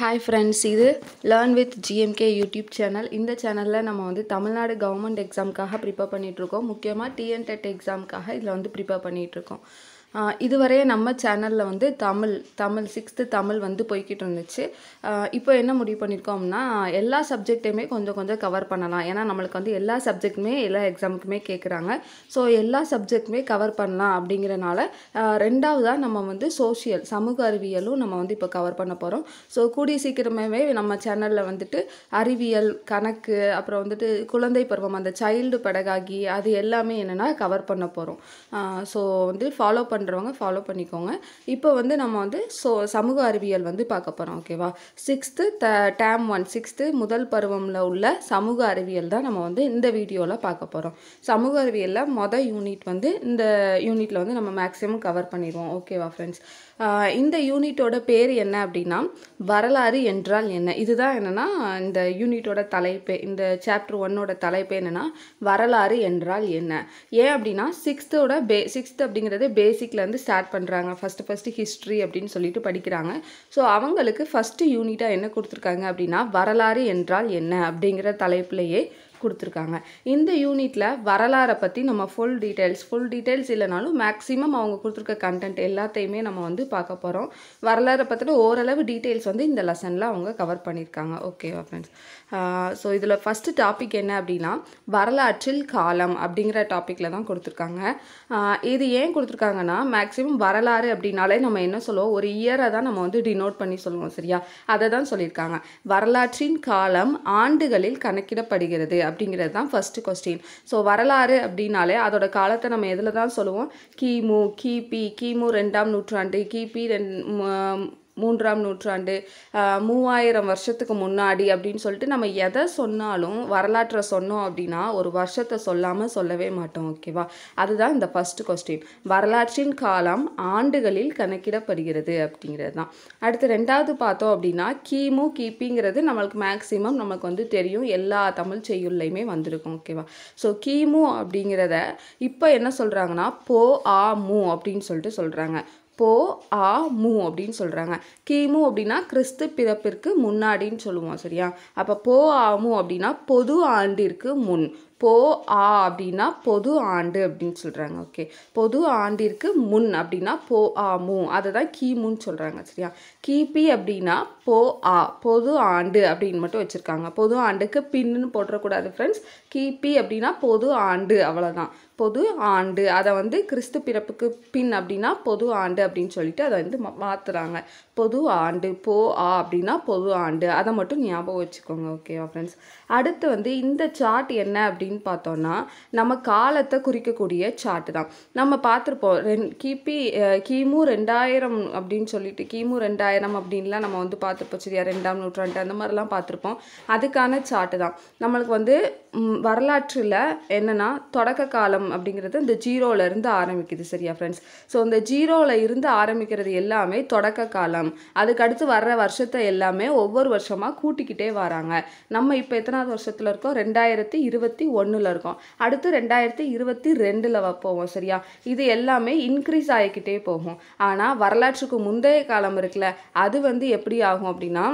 hi friends இது learn with GMK YouTube channel இந்த சேனலில் நம்ம வந்து தமிழ்நாடு கவர்மெண்ட் எக்ஸாமுக்காக ப்ரிப்பேர் பண்ணிகிட்ருக்கோம் முக்கியமாக டிஎன்டெட் எக்ஸாமுக்காக இதில் வந்து ப்ரிப்பேர் பண்ணிகிட்ருக்கோம் இதுவரையே நம்ம சேனலில் வந்து தமிழ் தமிழ் சிக்ஸ்த்து தமிழ் வந்து போய்கிட்டு இருந்துச்சு இப்போ என்ன முடிவு பண்ணியிருக்கோம்னா எல்லா சப்ஜெக்டையுமே கொஞ்சம் கொஞ்சம் கவர் பண்ணலாம் ஏன்னா நம்மளுக்கு வந்து எல்லா சப்ஜெக்ட்டுமே எல்லா எக்ஸாமுக்குமே கேட்குறாங்க ஸோ எல்லா சப்ஜெக்ட்டுமே கவர் பண்ணலாம் அப்படிங்கிறனால ரெண்டாவதாக நம்ம வந்து சோஷியல் சமூக அறிவியலும் நம்ம வந்து இப்போ கவர் பண்ண போகிறோம் ஸோ கூடிய சீக்கிரமே நம்ம சேனலில் வந்துட்டு அறிவியல் கணக்கு அப்புறம் வந்துட்டு குழந்தை பருவம் அந்த சைல்டு படகாகி அது எல்லாமே என்னென்னா கவர் பண்ண போகிறோம் ஸோ வந்து ஃபாலோ பண்ண பண்ணுறவங்க ஃபாலோ பண்ணிக்கோங்க இப்போ வந்து நம்ம வந்து ஸோ சமூக அறிவியல் வந்து பார்க்க போகிறோம் ஓகேவா sixth the term one sixth முதல் பருவமில் உள்ள சமூக அறிவியல் தான் நம்ம வந்து இந்த வீடியோவில் பார்க்க போகிறோம் சமூக அறிவியலில் மொதல் யூனிட் வந்து இந்த யூனிட்டில் வந்து நம்ம மேக்ஸிமம் கவர் பண்ணிடுவோம் ஓகேவா ஃப்ரெண்ட்ஸ் இந்த யூனிட்டோட பேர் என்ன அப்படின்னா வரலாறு என்றால் என்ன இதுதான் என்னென்னா இந்த யூனிட்டோட தலைப்பே இந்த சாப்டர் ஒன்னோட தலைப்பே என்னென்னா வரலாறு என்றால் என்ன ஏன் அப்படின்னா சிக்ஸ்த்தோட பே சிக்ஸ்த் அப்படிங்கிறது பேசிக் பேசிக்லேருந்து ஸ்டார்ட் பண்ணுறாங்க ஃபஸ்ட்டு ஃபஸ்ட்டு ஹிஸ்ட்ரி அப்படின்னு சொல்லிட்டு படிக்கிறாங்க ஸோ அவங்களுக்கு ஃபஸ்ட்டு யூனிட்டாக என்ன கொடுத்துருக்காங்க அப்படின்னா வரலாறு என்றால் என்ன அப்படிங்கிற தலைப்புலையே கொடுத்துருக்காங்க இந்த யூனிட்டில் வரலாறை பற்றி நம்ம ஃபுல் டீட்டெயில்ஸ் ஃபுல் டீட்டெயில்ஸ் இல்லைனாலும் மேக்ஸிமம் அவங்க கொடுத்துருக்க கண்டென்ட் எல்லாத்தையுமே நம்ம வந்து பார்க்க போகிறோம் வரலாறை பற்றின ஓரளவு டீட்டெயில்ஸ் வந்து இந்த லெசனில் அவங்க கவர் பண்ணியிருக்காங்க ஓகேவா ஃப்ரெண்ட்ஸ் ஸோ இதில் ஃபஸ்ட்டு டாபிக் என்ன அப்படின்னா வரலாற்றில் காலம் அப்படிங்கிற டாப்பிக்கில் தான் கொடுத்துருக்காங்க இது ஏன் கொடுத்துருக்காங்கன்னா மேக்ஸிமம் வரலாறு அப்படின்னாலே நம்ம என்ன சொல்லுவோம் ஒரு இயரை தான் நம்ம வந்து டினோட் பண்ணி சொல்லுவோம் சரியா அதை தான் சொல்லியிருக்காங்க வரலாற்றின் காலம் ஆண்டுகளில் கணக்கிடப்படுகிறது அப்படிங்கிறது தான் ஃபஸ்ட்டு கொஸ்டின் ஸோ வரலாறு அப்படின்னாலே அதோட காலத்தை நம்ம எதில் தான் சொல்லுவோம் கிமு கிபி கிமு ரெண்டாம் நூற்றாண்டு கிபி ரெண் மூன்றாம் நூற்றாண்டு மூவாயிரம் வருஷத்துக்கு முன்னாடி அப்படின்னு சொல்லிட்டு நம்ம எதை சொன்னாலும் வரலாற்றை சொன்னோம் அப்படின்னா ஒரு வருஷத்தை சொல்லாமல் சொல்லவே மாட்டோம் ஓகேவா அதுதான் இந்த ஃபஸ்ட்டு கொஸ்டின் வரலாற்றின் காலம் ஆண்டுகளில் கணக்கிடப்படுகிறது அப்படிங்கிறது தான் அடுத்து ரெண்டாவது பார்த்தோம் அப்படின்னா கிமு கிபிங்கிறது நம்மளுக்கு மேக்ஸிமம் நமக்கு வந்து தெரியும் எல்லா தமிழ் செய்யுள்லையுமே வந்திருக்கும் ஓகேவா ஸோ கிமு அப்படிங்கிறத இப்போ என்ன சொல்கிறாங்கன்னா போ ஆ மு அப்படின்னு சொல்லிட்டு சொல்கிறாங்க போ ஆ மு அப்படின்னு சொல்கிறாங்க கிமு அப்படின்னா கிறிஸ்து பிறப்பிற்கு முன்னாடின்னு சொல்லுவோம் சரியா அப்போ போ ஆ மு அப்படின்னா பொது ஆண்டிற்கு முன் போ ஆ அப்படின்னா பொது ஆண்டு அப்படின்னு சொல்கிறாங்க ஓகே பொது ஆண்டிற்கு முன் அப்படின்னா போ ஆ மு அதை தான் கிமுன்னு சொல்கிறாங்க சரியா கிபி அப்படின்னா போ ஆ பொது ஆண்டு அப்படின்னு மட்டும் வச்சுருக்காங்க பொது ஆண்டுக்கு பின்னு போட்டுறக்கூடாது ஃப்ரெண்ட்ஸ் கிபி அப்படின்னா பொது ஆண்டு அவ்வளோதான் பொது ஆண்டு அதை வந்து கிறிஸ்து பிறப்புக்கு பின் அப்படின்னா பொது ஆண்டு அப்படின்னு சொல்லிட்டு அதை வந்து மாற்றுறாங்க பொது ஆண்டு போ ஆ அப்படின்னா பொது ஆண்டு அதை மட்டும் ஞாபகம் வச்சுக்கோங்க ஓகேவா ஃப்ரெண்ட்ஸ் அடுத்து வந்து இந்த சார்ட் என்ன அப்படின்னு பார்த்தோன்னா நம்ம காலத்தை குறிக்கக்கூடிய சார்ட்டு தான் நம்ம பார்த்துருப்போம் ரெண் கிபி கிமு ரெண்டாயிரம் அப்படின்னு சொல்லிட்டு கிமு ரெண்டாயிரம் அப்படின்லாம் நம்ம வந்து பார்த்துருப்போம் சரியா ரெண்டாம் நூற்றாண்டு அந்த மாதிரிலாம் பார்த்துருப்போம் அதுக்கான சார்ட்டு தான் நம்மளுக்கு வந்து வரலாற்றில் என்னென்னா தொடக்க காலம் அப்படிங்கிறது இந்த ஜீரோவிலேருந்து ஆரம்பிக்குது சரியா ஃப்ரெண்ட்ஸ் ஸோ இந்த ஜீரோவில் இருந்து ஆரம்பிக்கிறது எல்லாமே தொடக்க காலம் அதுக்கடுத்து வர்ற வருஷத்தை எல்லாமே ஒவ்வொரு வருஷமாக கூட்டிக்கிட்டே வராங்க நம்ம இப்போ எத்தனாவது வருஷத்தில் இருக்கோம் ரெண்டாயிரத்தி இருபத்தி ஒன்றில் இருக்கோம் அடுத்து ரெண்டாயிரத்தி இருபத்தி ரெண்டில் வைப்போம் சரியா இது எல்லாமே இன்க்ரீஸ் ஆகிக்கிட்டே போகும் ஆனால் வரலாற்றுக்கு முந்தைய காலம் இருக்குல்ல அது வந்து எப்படி ஆகும் அப்படின்னா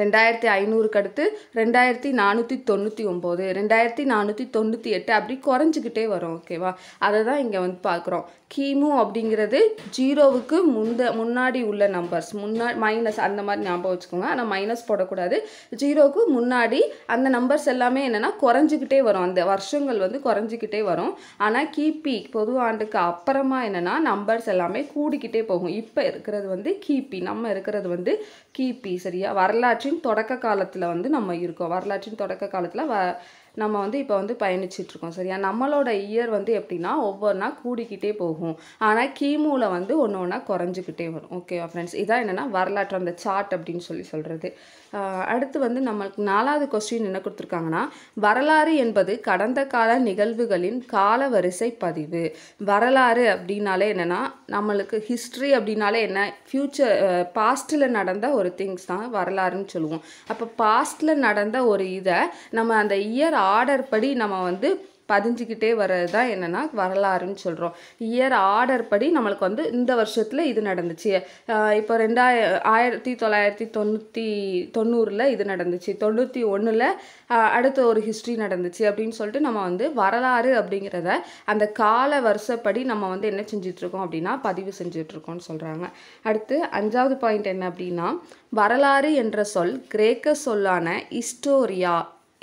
ரெண்டாயிரத்தி ஐநூறுக்கு அடுத்து ரெண்டாயிரத்தி நானூற்றி தொண்ணூற்றி ஒம்பது ரெண்டாயிரத்தி நானூற்றி தொண்ணூற்றி எட்டு அப்படி குறைஞ்சிக்கிட்டே வரும் ஓகேவா அதை தான் இங்கே வந்து பார்க்குறோம் கிமு அப்படிங்கிறது ஜீரோவுக்கு முந்த முன்னாடி உள்ள நம்பர்ஸ் முன்னா மைனஸ் அந்த மாதிரி ஞாபகம் வச்சுக்கோங்க ஆனால் மைனஸ் போடக்கூடாது ஜீரோவுக்கு முன்னாடி அந்த நம்பர்ஸ் எல்லாமே என்னென்னா குறைஞ்சிக்கிட்டே வரும் அந்த வருஷங்கள் வந்து குறைஞ்சிக்கிட்டே வரும் ஆனால் கிபி பொது ஆண்டுக்கு அப்புறமா என்னென்னா நம்பர்ஸ் எல்லாமே கூடிக்கிட்டே போகும் இப்போ இருக்கிறது வந்து கிபி நம்ம இருக்கிறது வந்து கிபி சரியா வரலாற்றின் தொடக்க காலத்தில் வந்து நம்ம இருக்கோம் வரலாற்றின் தொடக்க காலத்தில் வ நம்ம வந்து இப்போ வந்து பயணிச்சிட்ருக்கோம் சரியா நம்மளோட இயர் வந்து எப்படின்னா ஒவ்வொரு நாள் கூடிக்கிட்டே போகும் ஆனால் கீமூவில் வந்து ஒன்று ஒன்றா குறைஞ்சிக்கிட்டே வரும் ஓகேவா ஃப்ரெண்ட்ஸ் இதான் என்னென்னா வரலாற்று அந்த சார்ட் அப்படின்னு சொல்லி சொல்கிறது அடுத்து வந்து நம்மளுக்கு நாலாவது கொஸ்டின் என்ன கொடுத்துருக்காங்கன்னா வரலாறு என்பது கடந்த கால நிகழ்வுகளின் கால வரிசை பதிவு வரலாறு அப்படின்னாலே என்னென்னா நம்மளுக்கு ஹிஸ்ட்ரி அப்படின்னாலே என்ன ஃப்யூச்சர் பாஸ்ட்டில் நடந்த ஒரு திங்ஸ் தான் வரலாறுன்னு சொல்லுவோம் அப்போ பாஸ்ட்டில் நடந்த ஒரு இதை நம்ம அந்த இயர் ஆர்டர் படி நம்ம வந்து பதிஞ்சுக்கிட்டே வர்றது தான் என்னென்னா வரலாறுன்னு சொல்கிறோம் இயர் ஆர்டர் படி நம்மளுக்கு வந்து இந்த வருஷத்தில் இது நடந்துச்சு இப்போ ரெண்டாயிர ஆயிரத்தி தொள்ளாயிரத்தி தொண்ணூற்றி தொண்ணூறில் இது நடந்துச்சு தொண்ணூற்றி ஒன்றில் அடுத்த ஒரு ஹிஸ்ட்ரி நடந்துச்சு அப்படின்னு சொல்லிட்டு நம்ம வந்து வரலாறு அப்படிங்கிறத அந்த கால வருஷப்படி நம்ம வந்து என்ன செஞ்சிட்ருக்கோம் அப்படின்னா பதிவு செஞ்சிட்ருக்கோம்னு சொல்கிறாங்க அடுத்து அஞ்சாவது பாயிண்ட் என்ன அப்படின்னா வரலாறு என்ற சொல் கிரேக்க சொல்லான இஸ்டோரியா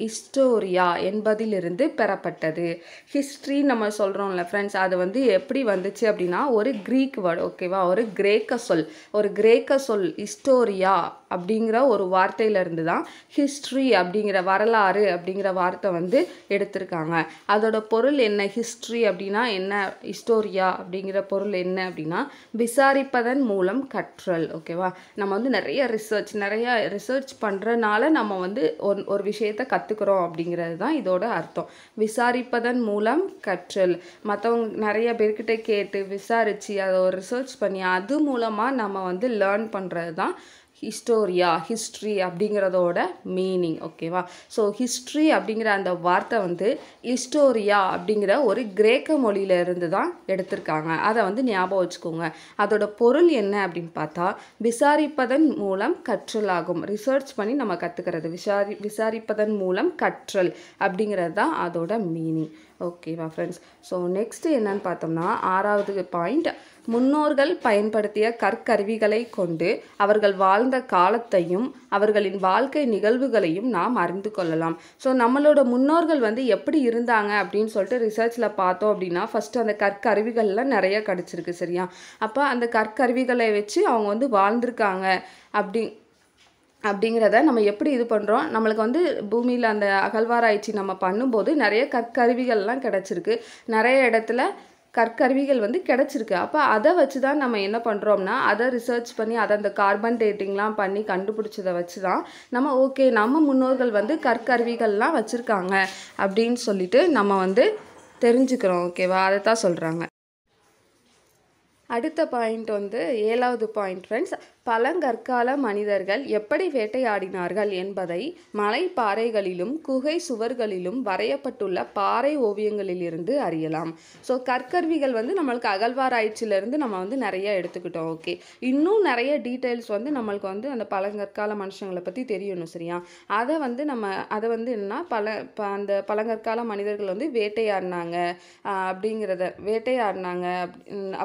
ஹிஸ்டோரியா என்பதிலிருந்து பெறப்பட்டது ஹிஸ்ட்ரி நம்ம சொல்கிறோம்ல ஃப்ரெண்ட்ஸ் அது வந்து எப்படி வந்துச்சு அப்படின்னா ஒரு க்ரீக் வேர்டு ஓகேவா ஒரு கிரேக்க சொல் ஒரு கிரேக்க சொல் ஹிஸ்டோரியா அப்படிங்கிற ஒரு வார்த்தையிலேருந்து தான் ஹிஸ்ட்ரி அப்படிங்கிற வரலாறு அப்படிங்கிற வார்த்தை வந்து எடுத்திருக்காங்க அதோட பொருள் என்ன ஹிஸ்ட்ரி அப்படின்னா என்ன ஹிஸ்டோரியா அப்படிங்கிற பொருள் என்ன அப்படின்னா விசாரிப்பதன் மூலம் கற்றல் ஓகேவா நம்ம வந்து நிறைய ரிசர்ச் நிறைய ரிசர்ச் பண்ணுறனால நம்ம வந்து ஒரு ஒரு விஷயத்தை கற்றுக்குறோம் அப்படிங்கிறது தான் இதோட அர்த்தம் விசாரிப்பதன் மூலம் கற்றல் மற்றவங்க நிறைய பேர்கிட்ட கேட்டு விசாரித்து அதை ஒரு ரிசர்ச் பண்ணி அது மூலமாக நம்ம வந்து லேர்ன் பண்ணுறது தான் ஹிஸ்டோரியா ஹிஸ்ட்ரி அப்படிங்கிறதோட மீனிங் ஓகேவா ஸோ ஹிஸ்ட்ரி அப்படிங்கிற அந்த வார்த்தை வந்து ஹிஸ்டோரியா அப்படிங்கிற ஒரு கிரேக்க இருந்து தான் எடுத்திருக்காங்க அதை வந்து ஞாபகம் வச்சுக்கோங்க அதோட பொருள் என்ன அப்படின்னு பார்த்தா விசாரிப்பதன் மூலம் கற்றல் ஆகும் ரிசர்ச் பண்ணி நம்ம கற்றுக்கிறது விசாரி விசாரிப்பதன் மூலம் கற்றல் அப்படிங்கிறது தான் அதோட மீனிங் ஓகேவா ஃப்ரெண்ட்ஸ் ஸோ நெக்ஸ்ட்டு என்னன்னு பார்த்தோம்னா ஆறாவது பாயிண்ட் முன்னோர்கள் பயன்படுத்திய கற்கருவிகளை கொண்டு அவர்கள் வாழ்ந்த காலத்தையும் அவர்களின் வாழ்க்கை நிகழ்வுகளையும் நாம் அறிந்து கொள்ளலாம் ஸோ நம்மளோட முன்னோர்கள் வந்து எப்படி இருந்தாங்க அப்படின்னு சொல்லிட்டு ரிசர்ச்சில் பார்த்தோம் அப்படின்னா ஃபஸ்ட்டு அந்த கற்கருவிகள்லாம் நிறைய கிடச்சிருக்கு சரியா அப்போ அந்த கற்கருவிகளை வச்சு அவங்க வந்து வாழ்ந்திருக்காங்க அப்படி அப்படிங்கிறத நம்ம எப்படி இது பண்ணுறோம் நம்மளுக்கு வந்து பூமியில் அந்த அகழ்வாராய்ச்சி நம்ம பண்ணும்போது நிறைய கற்கருவிகள்லாம் கிடச்சிருக்கு நிறைய இடத்துல கற்கருவிகள் வந்து கிடச்சிருக்கு அப்போ அதை வச்சு தான் நம்ம என்ன பண்ணுறோம்னா அதை ரிசர்ச் பண்ணி அதை அந்த கார்பன் டேட்டிங்லாம் பண்ணி கண்டுபிடிச்சதை வச்சு தான் நம்ம ஓகே நம்ம முன்னோர்கள் வந்து கற்கருவிகள்லாம் வச்சுருக்காங்க அப்படின்னு சொல்லிட்டு நம்ம வந்து தெரிஞ்சுக்கிறோம் ஓகேவா அதை தான் சொல்கிறாங்க அடுத்த பாயிண்ட் வந்து ஏழாவது பாயிண்ட் ஃப்ரெண்ட்ஸ் பழங்கற்கால மனிதர்கள் எப்படி வேட்டையாடினார்கள் என்பதை மலை பாறைகளிலும் குகை சுவர்களிலும் வரையப்பட்டுள்ள பாறை ஓவியங்களிலிருந்து அறியலாம் ஸோ கற்கருவிகள் வந்து நம்மளுக்கு அகழ்வாராய்ச்சியிலேருந்து நம்ம வந்து நிறைய எடுத்துக்கிட்டோம் ஓகே இன்னும் நிறைய டீட்டெயில்ஸ் வந்து நம்மளுக்கு வந்து அந்த பழங்கற்கால மனுஷங்களை பற்றி தெரியணும் சரியா அதை வந்து நம்ம அதை வந்து என்னென்னா பல அந்த பழங்கற்கால மனிதர்கள் வந்து வேட்டையாடினாங்க அப்படிங்கிறத வேட்டையாடினாங்க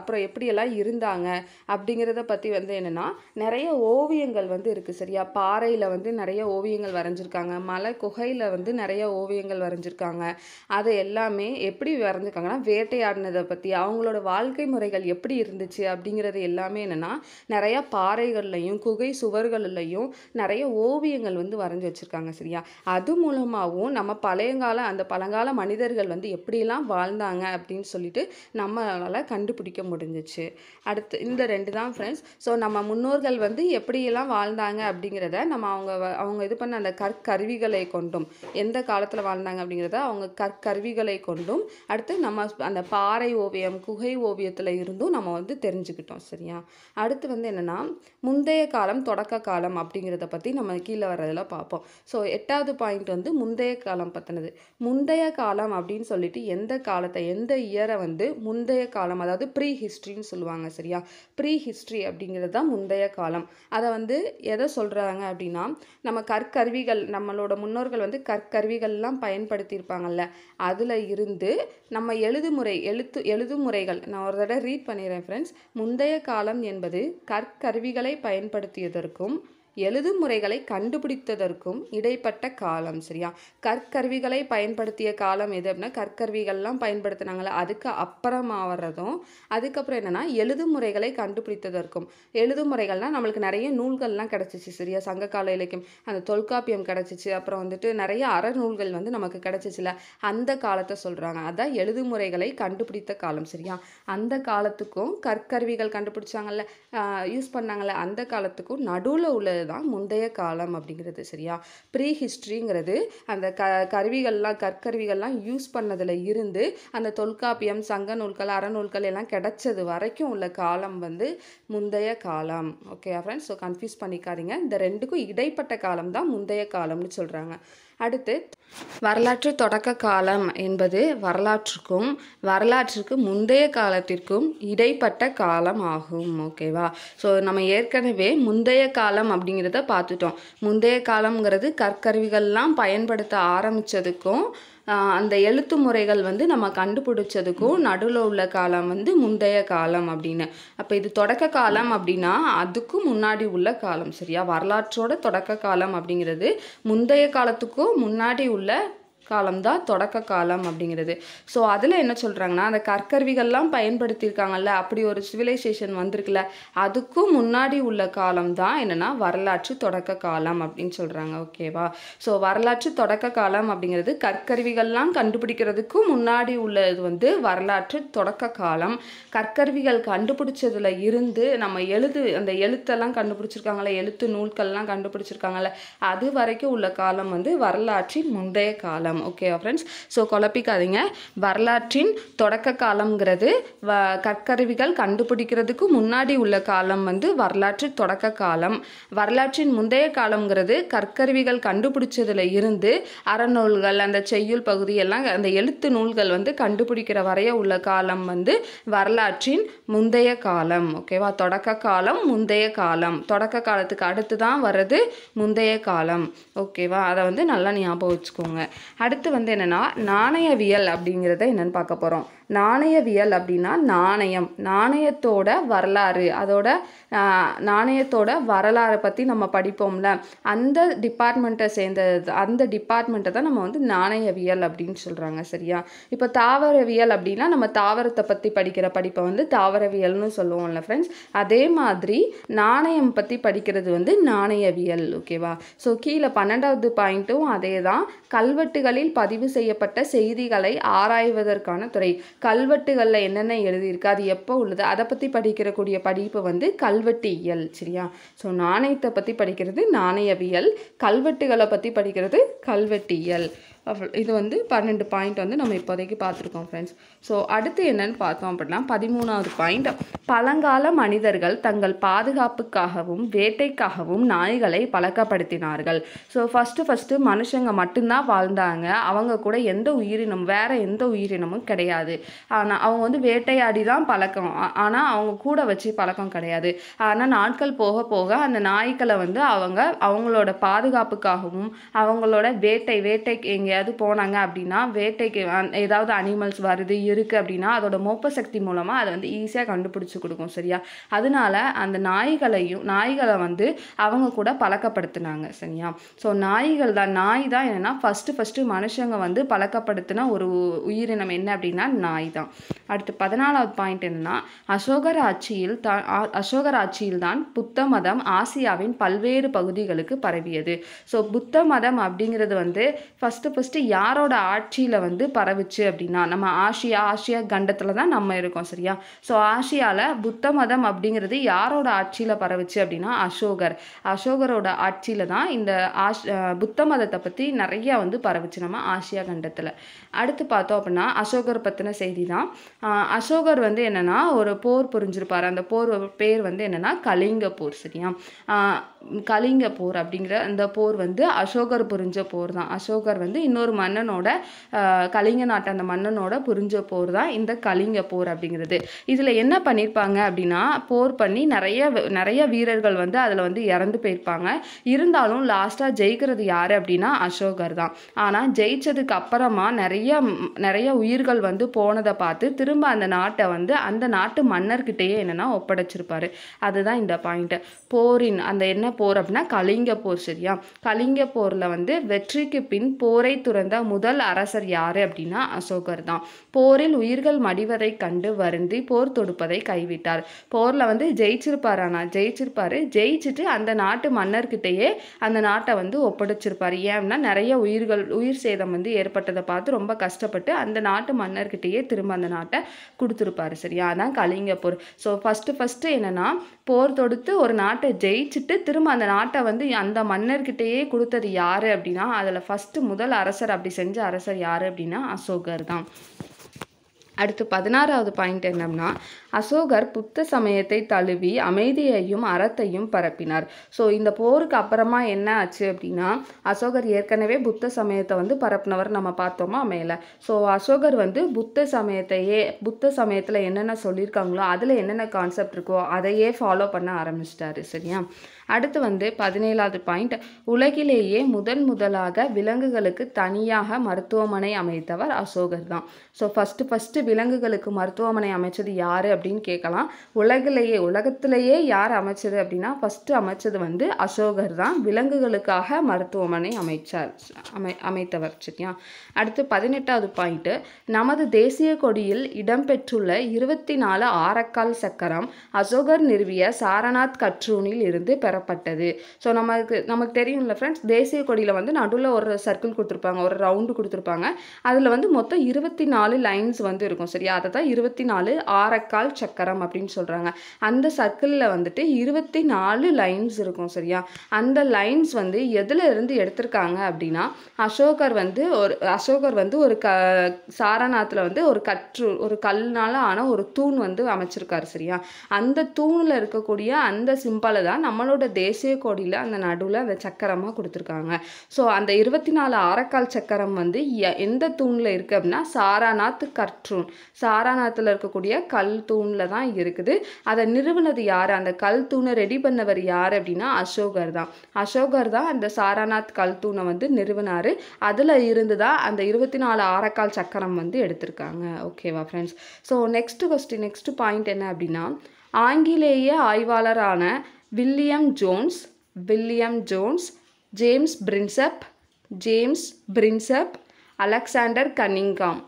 அப்புறம் எப்படியெல்லாம் இருந்தாங்க அப்படிங்கிறத பற்றி வந்து என்னென்னா நிறைய ஓவியங்கள் வந்து இருக்குது சரியா பாறையில் வந்து நிறைய ஓவியங்கள் வரைஞ்சிருக்காங்க மலை குகையில் வந்து நிறைய ஓவியங்கள் வரைஞ்சிருக்காங்க அது எல்லாமே எப்படி வரைஞ்சிருக்காங்கன்னா வேட்டையாடினதை பற்றி அவங்களோட வாழ்க்கை முறைகள் எப்படி இருந்துச்சு அப்படிங்கிறது எல்லாமே என்னென்னா நிறையா பாறைகள்லையும் குகை சுவர்கள்லையும் நிறைய ஓவியங்கள் வந்து வரைஞ்சி வச்சுருக்காங்க சரியா அது மூலமாகவும் நம்ம பழையங்கால அந்த பழங்கால மனிதர்கள் வந்து எப்படிலாம் வாழ்ந்தாங்க அப்படின்னு சொல்லிட்டு நம்மளால் கண்டுபிடிக்க முடிஞ்சிச்சு அடுத்து இந்த ரெண்டு தான் ஃப்ரெண்ட்ஸ் ஸோ நம்ம முன்னோர் முன்னோர்கள் வந்து எப்படியெல்லாம் வாழ்ந்தாங்க அப்படிங்கிறத நம்ம அவங்க அவங்க இது பண்ண அந்த கற்கருவிகளை கொண்டும் எந்த காலத்தில் வாழ்ந்தாங்க அப்படிங்கிறத அவங்க கற்கருவிகளை கொண்டும் அடுத்து நம்ம அந்த பாறை ஓவியம் குகை ஓவியத்தில் இருந்தும் நம்ம வந்து தெரிஞ்சுக்கிட்டோம் சரியா அடுத்து வந்து என்னென்னா முந்தைய காலம் தொடக்க காலம் அப்படிங்கிறத பற்றி நம்ம கீழே வர்றதில் பார்ப்போம் ஸோ எட்டாவது பாயிண்ட் வந்து முந்தைய காலம் பற்றினது முந்தைய காலம் அப்படின்னு சொல்லிட்டு எந்த காலத்தை எந்த இயரை வந்து முந்தைய காலம் அதாவது ப்ரீ ஹிஸ்ட்ரின்னு சொல்லுவாங்க சரியா ப்ரீ ஹிஸ்ட்ரி அப்படிங்கிறது தான் முந்தைய காலம் அதை வந்து எதை சொல்கிறாங்க அப்படின்னா நம்ம கற்கருவிகள் நம்மளோட முன்னோர்கள் வந்து கற்கருவிகள்லாம் பயன்படுத்தியிருப்பாங்கல்ல அதில் இருந்து நம்ம எழுதுமுறை எழுத்து எழுதுமுறைகள் நான் ஒரு தடவை ரீட் பண்ணிடுறேன் ஃப்ரெண்ட்ஸ் முந்தைய காலம் என்பது கற்கருவிகளை பயன்படுத்தியதற்கும் எழுதும் முறைகளை கண்டுபிடித்ததற்கும் இடைப்பட்ட காலம் சரியா கற்கருவிகளை பயன்படுத்திய காலம் எது அப்படின்னா கற்கருவிகள்லாம் பயன்படுத்தினாங்களே அதுக்கு அப்புறமா வர்றதும் அதுக்கப்புறம் என்னென்னா எழுதும் முறைகளை கண்டுபிடித்ததற்கும் எழுதும் முறைகள்னால் நம்மளுக்கு நிறைய நூல்கள்லாம் கிடச்சிச்சு சரியா சங்ககால இலக்கியம் அந்த தொல்காப்பியம் கிடச்சிச்சு அப்புறம் வந்துட்டு நிறைய அறநூல்கள் வந்து நமக்கு கிடச்சிச்சுல அந்த காலத்தை சொல்கிறாங்க அதான் எழுதுமுறைகளை கண்டுபிடித்த காலம் சரியா அந்த காலத்துக்கும் கற்கருவிகள் கண்டுபிடிச்சாங்கல்ல யூஸ் பண்ணாங்கள்ல அந்த காலத்துக்கும் நடுவில் உள்ள அப்படிங்கிறது தான் முந்தைய காலம் அப்படிங்கிறது சரியா ப்ரீ ஹிஸ்ட்ரிங்கிறது அந்த க கருவிகள்லாம் கற்கருவிகள்லாம் யூஸ் பண்ணதில் இருந்து அந்த தொல்காப்பியம் சங்க நூல்கள் அறநூல்கள் எல்லாம் கிடைச்சது வரைக்கும் உள்ள காலம் வந்து முந்தைய காலம் ஓகே ஃப்ரெண்ட்ஸ் ஸோ கன்ஃபியூஸ் பண்ணிக்காதீங்க இந்த ரெண்டுக்கும் இடைப்பட்ட காலம் தான் முந்தைய காலம்னு சொல்கிறாங்க அடுத்து வரலாற்று தொடக்க காலம் என்பது வரலாற்றுக்கும் வரலாற்றுக்கு முந்தைய காலத்திற்கும் இடைப்பட்ட காலம் ஆகும் ஓகேவா ஸோ நம்ம ஏற்கனவே முந்தைய காலம் அப்படிங்கிறத பார்த்துட்டோம் முந்தைய காலம்ங்கிறது கற்கருவிகள்லாம் பயன்படுத்த ஆரம்பித்ததுக்கும் அந்த எழுத்து முறைகள் வந்து நம்ம கண்டுபிடிச்சதுக்கும் நடுவில் உள்ள காலம் வந்து முந்தைய காலம் அப்படின்னு அப்போ இது தொடக்க காலம் அப்படின்னா அதுக்கும் முன்னாடி உள்ள காலம் சரியா வரலாற்றோட தொடக்க காலம் அப்படிங்கிறது முந்தைய காலத்துக்கும் முன்னாடி உள்ள காலம்தான் தொடக்க காலம் அப்படிங்கிறது ஸோ அதில் என்ன சொல்கிறாங்கன்னா அந்த கற்கருவிகள்லாம் பயன்படுத்தியிருக்காங்கல்ல அப்படி ஒரு சிவிலைசேஷன் வந்திருக்குல்ல அதுக்கும் முன்னாடி உள்ள காலம் தான் என்னென்னா வரலாற்று தொடக்க காலம் அப்படின்னு சொல்கிறாங்க ஓகேவா ஸோ வரலாற்று தொடக்க காலம் அப்படிங்கிறது கற்கருவிகள்லாம் கண்டுபிடிக்கிறதுக்கும் முன்னாடி உள்ளது வந்து வரலாற்று தொடக்க காலம் கற்கருவிகள் கண்டுபிடிச்சதுல இருந்து நம்ம எழுது அந்த எழுத்தெல்லாம் கண்டுபிடிச்சிருக்காங்கள எழுத்து நூல்கள்லாம் கண்டுபிடிச்சிருக்காங்கல்ல அது வரைக்கும் உள்ள காலம் வந்து வரலாற்றின் முந்தைய காலம் காலம் ஓகேவா ஃப்ரெண்ட்ஸ் ஸோ குழப்பிக்காதீங்க வரலாற்றின் தொடக்க காலம்ங்கிறது வ கற்கருவிகள் கண்டுபிடிக்கிறதுக்கு முன்னாடி உள்ள காலம் வந்து வரலாற்று தொடக்க காலம் வரலாற்றின் முந்தைய காலம்ங்கிறது கற்கருவிகள் கண்டுபிடிச்சதில் இருந்து அறநூல்கள் அந்த செய்யுள் பகுதியெல்லாம் அந்த எழுத்து நூல்கள் வந்து கண்டுபிடிக்கிற வரைய உள்ள காலம் வந்து வரலாற்றின் முந்தைய காலம் ஓகேவா தொடக்க காலம் முந்தைய காலம் தொடக்க காலத்துக்கு அடுத்து தான் வர்றது முந்தைய காலம் ஓகேவா அதை வந்து நல்லா ஞாபகம் வச்சுக்கோங்க அடுத்து வந்து என்னென்னா நாணயவியல் அப்படிங்கிறத என்னென்னு பார்க்க போகிறோம் நாணயவியல் அப்படின்னா நாணயம் நாணயத்தோட வரலாறு அதோட நாணயத்தோட வரலாறை பற்றி நம்ம படிப்போம்ல அந்த டிபார்ட்மெண்ட்டை சேர்ந்த அந்த டிபார்ட்மெண்ட்டை தான் நம்ம வந்து நாணயவியல் அப்படின்னு சொல்கிறாங்க சரியா இப்போ தாவரவியல் அப்படின்னா நம்ம தாவரத்தை பற்றி படிக்கிற படிப்பை வந்து தாவரவியல்னு சொல்லுவோம்ல ஃப்ரெண்ட்ஸ் அதே மாதிரி நாணயம் பற்றி படிக்கிறது வந்து நாணயவியல் ஓகேவா ஸோ கீழே பன்னெண்டாவது பாயிண்ட்டும் அதே தான் கல்வெட்டுகளில் பதிவு செய்யப்பட்ட செய்திகளை ஆராய்வதற்கான துறை கல்வெட்டுகளில் என்னென்ன எழுதியிருக்கு அது எப்போ உள்ளது அதை பற்றி படிக்கிறக்கூடிய படிப்பு வந்து கல்வெட்டியல் சரியா ஸோ நாணயத்தை பற்றி படிக்கிறது நாணயவியல் கல்வெட்டுகளை பற்றி படிக்கிறது கல்வெட்டியல் இது வந்து பன்னெண்டு பாயிண்ட் வந்து நம்ம இப்போதைக்கு பார்த்துருக்கோம் ஃப்ரெண்ட்ஸ் ஸோ அடுத்து என்னென்னு பார்த்தோம் அப்படின்னா பதிமூணாவது பாயிண்ட் பழங்கால மனிதர்கள் தங்கள் பாதுகாப்புக்காகவும் வேட்டைக்காகவும் நாய்களை பழக்கப்படுத்தினார்கள் ஸோ ஃபஸ்ட்டு ஃபஸ்ட்டு மனுஷங்க மட்டும்தான் வாழ்ந்தாங்க அவங்க கூட எந்த உயிரினம் வேறு எந்த உயிரினமும் கிடையாது ஆனால் அவங்க வந்து வேட்டையாடி தான் பழக்கம் ஆனால் அவங்க கூட வச்சு பழக்கம் கிடையாது ஆனால் நாட்கள் போக போக அந்த நாய்களை வந்து அவங்க அவங்களோட பாதுகாப்புக்காகவும் அவங்களோட வேட்டை வேட்டை எங்கே எங்கேயாவது போனாங்க அப்படின்னா வேட்டைக்கு ஏதாவது அனிமல்ஸ் வருது இருக்குது அப்படின்னா அதோட மோப்ப சக்தி மூலமாக அதை வந்து ஈஸியாக கண்டுபிடிச்சி கொடுக்கும் சரியா அதனால அந்த நாய்களையும் நாய்களை வந்து அவங்க கூட பழக்கப்படுத்தினாங்க சரியா ஸோ நாய்கள் தான் நாய் தான் என்னென்னா ஃபஸ்ட்டு ஃபஸ்ட்டு மனுஷங்க வந்து பழக்கப்படுத்தின ஒரு உயிரினம் என்ன அப்படின்னா நாய் தான் அடுத்து பதினாலாவது பாயிண்ட் என்னென்னா அசோகர் ஆட்சியில் த அசோகர் ஆட்சியில் தான் புத்த மதம் ஆசியாவின் பல்வேறு பகுதிகளுக்கு பரவியது ஸோ புத்த மதம் அப்படிங்கிறது வந்து ஃபஸ்ட்டு ஃபஸ்ட்டு யாரோட ஆட்சியில் வந்து பரவுச்சு அப்படின்னா நம்ம ஆசியா ஆசியா கண்டத்தில் தான் நம்ம இருக்கோம் சரியா ஸோ ஆசியாவில் புத்த மதம் அப்படிங்கிறது யாரோட ஆட்சியில் பரவுச்சு அப்படின்னா அசோகர் அசோகரோட ஆட்சியில் தான் இந்த ஆஷ் புத்த மதத்தை பற்றி நிறையா வந்து பரவுச்சு நம்ம ஆசியா கண்டத்தில் அடுத்து பார்த்தோம் அப்படின்னா அசோகர் பற்றின செய்தி தான் அசோகர் வந்து என்னென்னா ஒரு போர் புரிஞ்சிருப்பார் அந்த போர் பேர் வந்து என்னென்னா கலிங்க போர் சரியா கலிங்க போர் அப்படிங்கிற அந்த போர் வந்து அசோகர் புரிஞ்ச போர் தான் அசோகர் வந்து இன்னொரு மன்னனோட கலிங்க நாட்டு அந்த மன்னனோட புரிஞ்ச போர் தான் இந்த கலிங்க போர் அப்படிங்கிறது இதில் என்ன பண்ணியிருப்பாங்க அப்படின்னா போர் பண்ணி நிறைய நிறைய வீரர்கள் வந்து அதில் வந்து இறந்து போயிருப்பாங்க இருந்தாலும் லாஸ்ட்டாக ஜெயிக்கிறது யார் அப்படின்னா அசோகர் தான் ஆனால் ஜெயிச்சதுக்கு அப்புறமா நிறைய நிறைய உயிர்கள் வந்து போனதை பார்த்து திரும்ப அந்த நாட்டை வந்து அந்த நாட்டு மன்னர்கிட்டையே என்னென்னா ஒப்படைச்சிருப்பாரு அதுதான் இந்த பாயிண்ட்டு போரின் அந்த என்ன போர் அப்படின்னா கலிங்க போர் சரியா கலிங்க போரில் வந்து வெற்றிக்கு பின் போரை துறந்த முதல் அரசர் யார் அப்படின்னா அசோகர் தான் போரில் உயிர்கள் மடிவதை கண்டு வருந்தி போர் தொடுப்பதை கைவிட்டார் போரில் வந்து ஜெயிச்சிருப்பார் ஆனால் ஜெயிச்சிருப்பார் ஜெயிச்சுட்டு அந்த நாட்டு மன்னர்கிட்டயே அந்த நாட்டை வந்து ஒப்படைச்சிருப்பார் ஏன்னா நிறைய உயிர்கள் உயிர் சேதம் வந்து ஏற்பட்டதை பார்த்து ரொம்ப கஷ்டப்பட்டு அந்த நாட்டு மன்னர்கிட்டயே திரும்ப அந்த நாட்டை கொடுத்துருப்பாரு சரியா அதான் கலிங்கப்பூர் ஸோ ஃபஸ்ட்டு ஃபஸ்ட்டு என்னென்னா போர் தொடுத்து ஒரு நாட்டை ஜெயிச்சுட்டு திரும்ப அந்த நாட்டை வந்து அந்த மன்னர்கிட்டயே கொடுத்தது யார் அப்படின்னா அதில் ஃபஸ்ட்டு முதல் அரசர் அப்படி செஞ்ச அரசர் யார் அப்படின்னா அசோகர் தான் அடுத்து பதினாறாவது பாயிண்ட் என்னம்னா அசோகர் புத்த சமயத்தை தழுவி அமைதியையும் அறத்தையும் பரப்பினார் ஸோ இந்த போருக்கு அப்புறமா என்ன ஆச்சு அப்படின்னா அசோகர் ஏற்கனவே புத்த சமயத்தை வந்து பரப்பினவர் நம்ம பார்த்தோமா அமையல ஸோ அசோகர் வந்து புத்த சமயத்தையே புத்த சமயத்தில் என்னென்ன சொல்லியிருக்காங்களோ அதில் என்னென்ன கான்செப்ட் இருக்கோ அதையே ஃபாலோ பண்ண ஆரம்பிச்சிட்டாரு சரியா அடுத்து வந்து பதினேழாவது பாயிண்ட் உலகிலேயே முதன் முதலாக விலங்குகளுக்கு தனியாக மருத்துவமனை அமைத்தவர் அசோகர் தான் ஸோ ஃபஸ்ட்டு ஃபஸ்ட்டு விலங்குகளுக்கு மருத்துவமனை அமைச்சது யார் அப்படின்னு கேட்கலாம் உலகிலேயே உலகத்திலேயே யார் அமைச்சது அப்படின்னா ஃபஸ்ட்டு அமைச்சது வந்து அசோகர் தான் விலங்குகளுக்காக மருத்துவமனை அமைச்சார் அமை அமைத்தவர் சரியா அடுத்து பதினெட்டாவது பாயிண்ட்டு நமது தேசிய கொடியில் இடம்பெற்றுள்ள இருபத்தி நாலு ஆரக்கால் சக்கரம் அசோகர் நிறுவிய சாரநாத் கற்றூனில் இருந்து பெற தரப்பட்டது ஸோ நமக்கு நமக்கு தெரியும்ல ஃப்ரெண்ட்ஸ் தேசிய கொடியில் வந்து நடுவில் ஒரு சர்க்கிள் கொடுத்துருப்பாங்க ஒரு ரவுண்டு கொடுத்துருப்பாங்க அதில் வந்து மொத்தம் இருபத்தி நாலு லைன்ஸ் வந்து இருக்கும் சரியா அதை தான் இருபத்தி நாலு ஆரக்கால் சக்கரம் அப்படின்னு சொல்கிறாங்க அந்த சர்க்கிளில் வந்துட்டு இருபத்தி நாலு லைன்ஸ் இருக்கும் சரியா அந்த லைன்ஸ் வந்து எதில் இருந்து எடுத்திருக்காங்க அப்படின்னா அசோகர் வந்து ஒரு அசோகர் வந்து ஒரு க சாரநாத்தில் வந்து ஒரு கற்று ஒரு கல்னால் ஆன ஒரு தூண் வந்து அமைச்சிருக்காரு சரியா அந்த தூணில் இருக்கக்கூடிய அந்த சிம்பலை தான் நம்மளோட தமிழ்நாட்டோட தேசிய கொடியில் அந்த நடுவில் அந்த சக்கரமாக கொடுத்துருக்காங்க ஸோ அந்த இருபத்தி நாலு ஆரக்கால் சக்கரம் வந்து எந்த தூணில் இருக்குது அப்படின்னா சாராநாத் கற்றூன் சாராநாத்தில் இருக்கக்கூடிய கல் தூணில் தான் இருக்குது அதை நிறுவனது யார் அந்த கல் தூணை ரெடி பண்ணவர் யார் அப்படின்னா அசோகர் தான் அசோகர் தான் அந்த சாராநாத் கல் தூணை வந்து நிறுவனார் அதில் இருந்து தான் அந்த இருபத்தி நாலு ஆரக்கால் சக்கரம் வந்து எடுத்திருக்காங்க ஓகேவா friends so next question next point என்ன அப்படின்னா ஆங்கிலேய ஆய்வாளரான William Jones William Jones James Prinsep James Prinsep Alexander Cunningham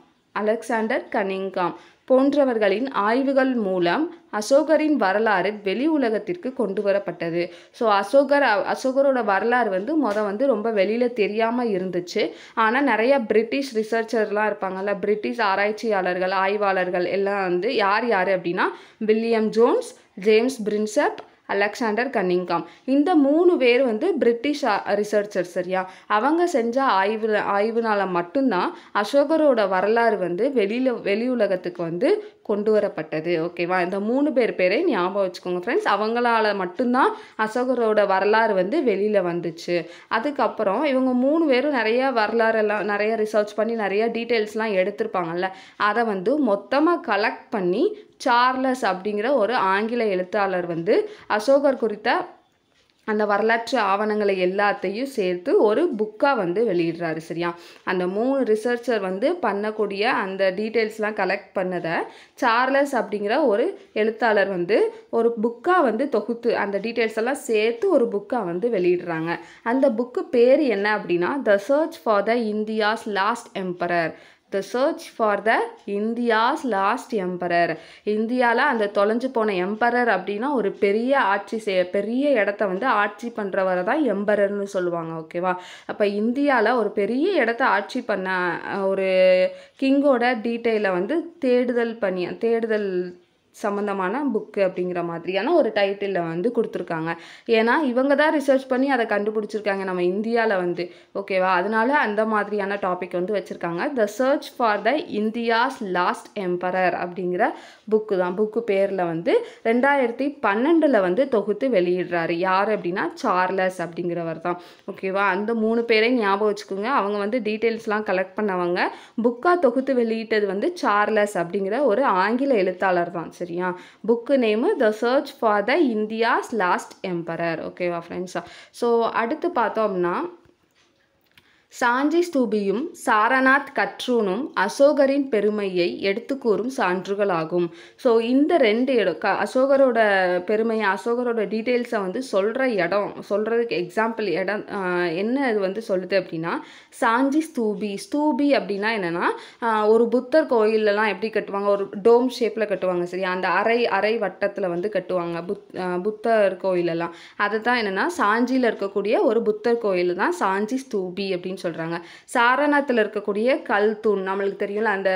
Alexander Cunningham போன்றவர்களின் ஆய்வுகள் மூலம் அசோகரின் வரலாறு வெளி உலகத்திற்கு கொண்டு வரப்பட்டது ஸோ அசோகர் அசோகரோட வரலாறு வந்து மொதல் வந்து ரொம்ப வெளியில் தெரியாமல் இருந்துச்சு ஆனால் நிறையா பிரிட்டிஷ் ரிசர்ச்சர்லாம் இருப்பாங்கல்ல பிரிட்டிஷ் ஆராய்ச்சியாளர்கள் ஆய்வாளர்கள் எல்லாம் வந்து யார் யார் அப்படின்னா William Jones James Prinsep Alexander Cunningham இந்த மூணு பேர் வந்து பிரிட்டிஷ் ரிசர்ச்சர் சரியா அவங்க செஞ்ச ஆய்வு ஆய்வுனால் மட்டும்தான் அசோகரோட வரலாறு வந்து வெளியில் வெளி உலகத்துக்கு வந்து கொண்டு வரப்பட்டது ஓகேவா இந்த மூணு பேர் பேரை ஞாபகம் வச்சுக்கோங்க ஃப்ரெண்ட்ஸ் அவங்களால் மட்டும்தான் அசோகரோட வரலாறு வந்து வெளியில் வந்துச்சு அதுக்கப்புறம் இவங்க மூணு பேரும் நிறையா வரலாறெல்லாம் நிறைய ரிசர்ச் பண்ணி நிறைய டீட்டெயில்ஸ்லாம் எடுத்திருப்பாங்கல்ல அதை வந்து மொத்தமாக கலெக்ட் பண்ணி சார்லஸ் அப்படிங்கிற ஒரு ஆங்கில எழுத்தாளர் வந்து அசோகர் குறித்த அந்த வரலாற்று ஆவணங்களை எல்லாத்தையும் சேர்த்து ஒரு புக்காக வந்து வெளியிடுறாரு சரியா அந்த மூணு ரிசர்ச்சர் வந்து பண்ணக்கூடிய அந்த டீட்டெயில்ஸ்லாம் கலெக்ட் பண்ணதை சார்லஸ் அப்படிங்கிற ஒரு எழுத்தாளர் வந்து ஒரு புக்காக வந்து தொகுத்து அந்த டீட்டெயில்ஸ் எல்லாம் சேர்த்து ஒரு புக்காக வந்து வெளியிடுறாங்க அந்த புக்கு பேர் என்ன அப்படின்னா the search for the India's lost emperor the search for the India's lost emperor இந்தியாவில் அந்த தொலைஞ்சு போன எம்பரர் அப்படின்னா ஒரு பெரிய ஆட்சி செய்ய பெரிய இடத்த வந்து ஆட்சி பண்ணுறவரை தான் எம்பரர்னு சொல்லுவாங்க ஓகேவா அப்போ இந்தியாவில் ஒரு பெரிய இடத்த ஆட்சி பண்ண ஒரு கிங்கோட டீட்டெயிலை வந்து தேடுதல் பண்ணி தேடுதல் சம்மந்தமான புக்கு அப்படிங்கிற மாதிரியான ஒரு டைட்டிலில் வந்து கொடுத்துருக்காங்க ஏன்னா இவங்க தான் ரிசர்ச் பண்ணி அதை கண்டுபிடிச்சிருக்காங்க நம்ம இந்தியாவில் வந்து ஓகேவா அதனால அந்த மாதிரியான டாபிக் வந்து வச்சுருக்காங்க the search for the India's lost emperor அப்படிங்கிற புக்கு தான் புக்கு பேரில் வந்து ரெண்டாயிரத்தி பன்னெண்டில் வந்து தொகுத்து வெளியிடுறாரு யார் அப்படின்னா சார்லஸ் அப்படிங்கிறவர் தான் ஓகேவா அந்த மூணு பேரை ஞாபகம் வச்சுக்கோங்க அவங்க வந்து டீட்டெயில்ஸ்லாம் கலெக்ட் பண்ணவங்க புக்காக தொகுத்து வெளியிட்டது வந்து சார்லஸ் அப்படிங்கிற ஒரு ஆங்கில எழுத்தாளர் தான் சரி சரியா book name the search for the India's lost emperor ஓகேவா ஃப்ரெண்ட்ஸா ஸோ அடுத்து பார்த்தோம் அப்படின்னா சாஞ்சி ஸ்தூபியும் சாரநாத் கட்ரூனும் அசோகரின் பெருமையை எடுத்துக்கூறும் சான்றுகளாகும் ஸோ இந்த ரெண்டு இடம் க அசோகரோட பெருமையை அசோகரோட டீட்டெயில்ஸை வந்து சொல்கிற இடம் சொல்கிறதுக்கு எக்ஸாம்பிள் இடம் என்ன இது வந்து சொல்லுது அப்படின்னா சாஞ்சி ஸ்தூபி ஸ்தூபி அப்படின்னா என்னென்னா ஒரு புத்தர் கோயிலெலாம் எப்படி கட்டுவாங்க ஒரு டோம் ஷேப்பில் கட்டுவாங்க சரியா அந்த அரை அரை வட்டத்தில் வந்து கட்டுவாங்க புத் புத்தர் கோயிலெல்லாம் அதை தான் என்னென்னா சாஞ்சியில் இருக்கக்கூடிய ஒரு புத்தர் கோயில் தான் சாஞ்சி ஸ்தூபி அப்படின்னு சொல்கிறாங்க சாரணத்தில் இருக்கக்கூடிய கல் தூண் நம்மளுக்கு தெரியும்ல அந்த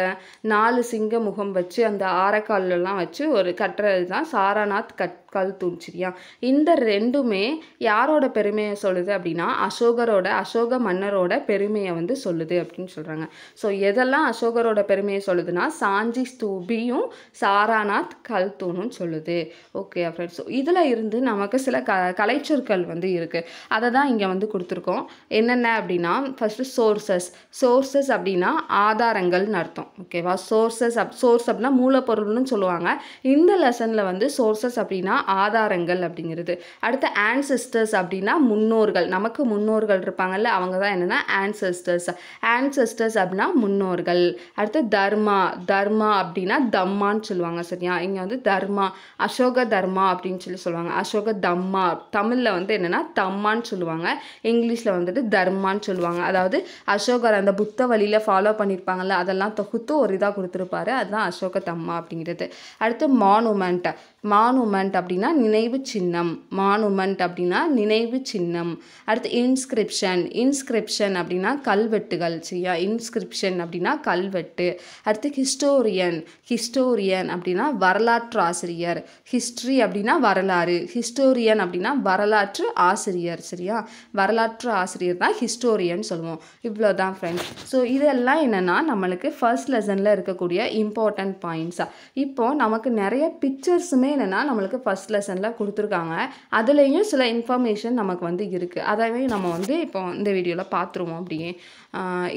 நாலு சிங்க முகம் வச்சு அந்த ஆரக்கால்லாம் வச்சு ஒரு கட்டுறது தான் சாரநாத் கட் கல் தூண்சிரியா சரியா இந்த ரெண்டுமே யாரோட பெருமையை சொல்லுது அப்படின்னா அசோகரோட அசோக மன்னரோட பெருமையை வந்து சொல்லுது அப்படின்னு சொல்கிறாங்க ஸோ எதெல்லாம் அசோகரோட பெருமையை சொல்லுதுன்னா சாஞ்சி ஸ்தூபியும் சாராநாத் கல் தூணும் சொல்லுது ஓகே ஃப்ரெண்ட்ஸ் ஸோ இதில் இருந்து நமக்கு சில க கலைச்சொற்கள் வந்து இருக்குது அதை தான் இங்கே வந்து கொடுத்துருக்கோம் என்னென்ன அப்படின்னா ஃபஸ்ட்டு சோர்சஸ் சோர்சஸ் அப்படின்னா ஆதாரங்கள்னு அர்த்தம் ஓகேவா சோர்சஸ் அப் சோர்ஸ் அப்படின்னா மூலப்பொருள்னு சொல்லுவாங்க இந்த லெசனில் வந்து சோர்சஸ் அப்படின்னா ஆதாரங்கள் அப்படிங்கிறது அடுத்து ஆன்சஸ்டர்ஸ் அப்படின்னா முன்னோர்கள் நமக்கு முன்னோர்கள் இருப்பாங்கல்ல அவங்க தான் என்னென்னா ஆன்சஸ்டர்ஸ் ஆன்சஸ்டர்ஸ் அப்படின்னா முன்னோர்கள் அடுத்து தர்மா தர்மா அப்படின்னா தம்மான்னு சொல்லுவாங்க சரியா இங்கே வந்து தர்மா அசோக தர்மா அப்படின்னு சொல்லி சொல்லுவாங்க அசோக தம்மா தமிழில் வந்து என்னென்னா தம்மான்னு சொல்லுவாங்க இங்கிலீஷில் வந்துட்டு தர்மான்னு சொல்லுவாங்க அதாவது அசோகர் அந்த புத்த வழியில் ஃபாலோ பண்ணியிருப்பாங்கள்ல அதெல்லாம் தொகுத்து ஒரு இதாக கொடுத்துருப்பாரு அதுதான் அசோக தம்மா அப்படிங்கிறது அடுத்து மானுமெண்ட் மானுமெண்ட் அப்படின்னா நினைவு சின்னம் மானுமெண்ட் அப்படின்னா நினைவு சின்னம் அடுத்து இன்ஸ்கிரிப்ஷன் இன்ஸ்கிரிப்ஷன் அப்படின்னா கல்வெட்டுகள் சரியா இன்ஸ்கிரிப்ஷன் அப்படின்னா கல்வெட்டு அடுத்து ஹிஸ்டோரியன் ஹிஸ்டோரியன் அப்படின்னா வரலாற்று ஆசிரியர் ஹிஸ்ட்ரி அப்படின்னா வரலாறு ஹிஸ்டோரியன் அப்படின்னா வரலாற்று ஆசிரியர் சரியா வரலாற்று ஆசிரியர் தான் ஹிஸ்டோரியன் சொல்லுவோம் இவ்வளோ தான் ஃப்ரெண்ட்ஸ் ஸோ இதெல்லாம் என்னென்னா நம்மளுக்கு ஃபர்ஸ்ட் லெசனில் இருக்கக்கூடிய இம்பார்ட்டன்ட் பாயிண்ட்ஸாக இப்போது நமக்கு நிறைய பிக்சர்ஸுமே என்னென்னா நம்மளுக்கு ஃபஸ்ட் லெசனில் கொடுத்துருக்காங்க அதுலேயும் சில இன்ஃபர்மேஷன் நமக்கு வந்து இருக்குது அதாவே நம்ம வந்து இப்போ இந்த வீடியோவில் பார்த்துருவோம் அப்படியே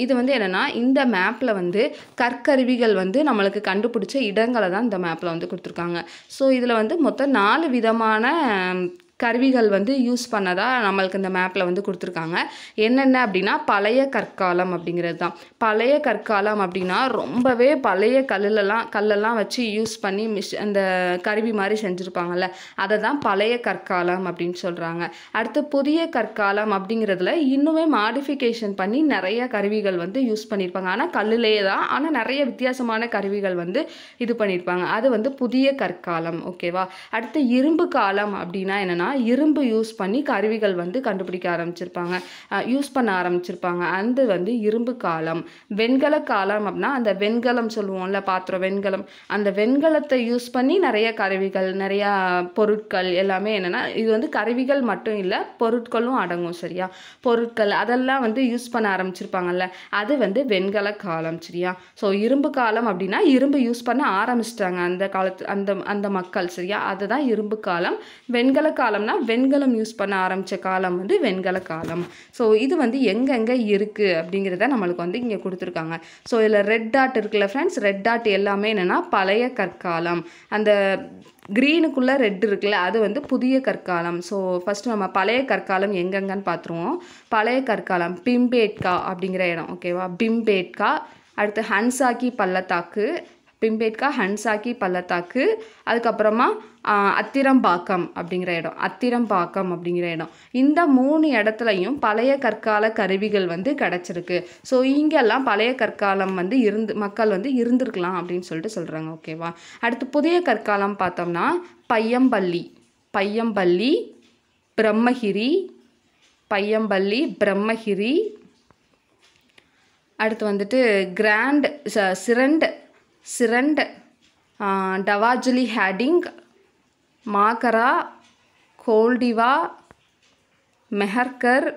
இது வந்து என்னென்னா இந்த மேப்பில் வந்து கற்கருவிகள் வந்து நம்மளுக்கு கண்டுபிடிச்ச இடங்களை தான் இந்த மேப்பில் வந்து கொடுத்துருக்காங்க ஸோ இதில் வந்து மொத்தம் நாலு விதமான கருவிகள் வந்து யூஸ் பண்ணதாக நம்மளுக்கு இந்த மேப்பில் வந்து கொடுத்துருக்காங்க என்னென்ன அப்படின்னா பழைய கற்காலம் அப்படிங்கிறது தான் பழைய கற்காலம் அப்படின்னா ரொம்பவே பழைய கல்லெல்லாம் கல்லெல்லாம் வச்சு யூஸ் பண்ணி மிஷ் அந்த கருவி மாதிரி செஞ்சுருப்பாங்கல்ல அதை தான் பழைய கற்காலம் அப்படின்னு சொல்கிறாங்க அடுத்து புதிய கற்காலம் அப்படிங்கிறதுல இன்னுமே மாடிஃபிகேஷன் பண்ணி நிறைய கருவிகள் வந்து யூஸ் பண்ணியிருப்பாங்க ஆனால் கல்லுலேயே தான் ஆனால் நிறைய வித்தியாசமான கருவிகள் வந்து இது பண்ணியிருப்பாங்க அது வந்து புதிய கற்காலம் ஓகேவா அடுத்து இரும்பு காலம் அப்படின்னா என்னென்னா இரும்பு யூஸ் பண்ணி கருவிகள் வந்து கண்டுபிடிக்க ஆரம்பிச்சிருப்பாங்க யூஸ் பண்ண ஆரம்பிச்சிருப்பாங்க அந்த வந்து இரும்பு காலம் வெண்கல காலம் அப்படின்னா அந்த வெண்கலம் சொல்லுவோம்ல பாத்திரம் வெண்கலம் அந்த வெண்கலத்தை யூஸ் பண்ணி நிறைய கருவிகள் நிறையா பொருட்கள் எல்லாமே என்னென்னா இது வந்து கருவிகள் மட்டும் இல்லை பொருட்களும் அடங்கும் சரியா பொருட்கள் அதெல்லாம் வந்து யூஸ் பண்ண ஆரம்பிச்சிருப்பாங்கல்ல அது வந்து வெண்கல காலம் சரியா ஸோ இரும்பு காலம் அப்படின்னா இரும்பு யூஸ் பண்ண ஆரம்பிச்சிட்டாங்க அந்த காலத்து அந்த அந்த மக்கள் சரியா அதுதான் இரும்பு காலம் வெண்கல காலம் காலம்னா வெண்கலம் யூஸ் பண்ண ஆரம்பித்த காலம் வந்து வெண்கல காலம் ஸோ இது வந்து எங்கெங்கே இருக்குது அப்படிங்கிறத நம்மளுக்கு வந்து இங்கே கொடுத்துருக்காங்க ஸோ இதில் ரெட் டாட் இருக்குல்ல ஃப்ரெண்ட்ஸ் ரெட் டாட் எல்லாமே என்னென்னா பழைய கற்காலம் அந்த க்ரீனுக்குள்ளே ரெட் இருக்குல்ல அது வந்து புதிய கற்காலம் ஸோ ஃபஸ்ட்டு நம்ம பழைய கற்காலம் எங்கெங்கன்னு பார்த்துருவோம் பழைய கற்காலம் பிம்பேட்கா அப்படிங்கிற இடம் ஓகேவா பிம்பேட்கா அடுத்து ஹன்சாக்கி பள்ளத்தாக்கு பிம்பேட்கா ஹன்சாக்கி பள்ளத்தாக்கு அதுக்கப்புறமா அத்திரம்பாக்கம் அப்படிங்கிற இடம் அத்திரம்பாக்கம் அப்படிங்கிற இடம் இந்த மூணு இடத்துலையும் பழைய கற்கால கருவிகள் வந்து கிடச்சிருக்கு ஸோ இங்கெல்லாம் பழைய கற்காலம் வந்து இருந்து மக்கள் வந்து இருந்திருக்கலாம் அப்படின்னு சொல்லிட்டு சொல்கிறாங்க ஓகேவா அடுத்து புதிய கற்காலம் பார்த்தோம்னா பையம்பள்ளி பையம்பள்ளி பிரம்மகிரி பையம்பள்ளி பிரம்மகிரி அடுத்து வந்துட்டு கிராண்ட் சிரண்ட் சிரண்ட் டவாஜுலி ஹேடிங் மாகரா கோல்டிவா மெஹர்கர்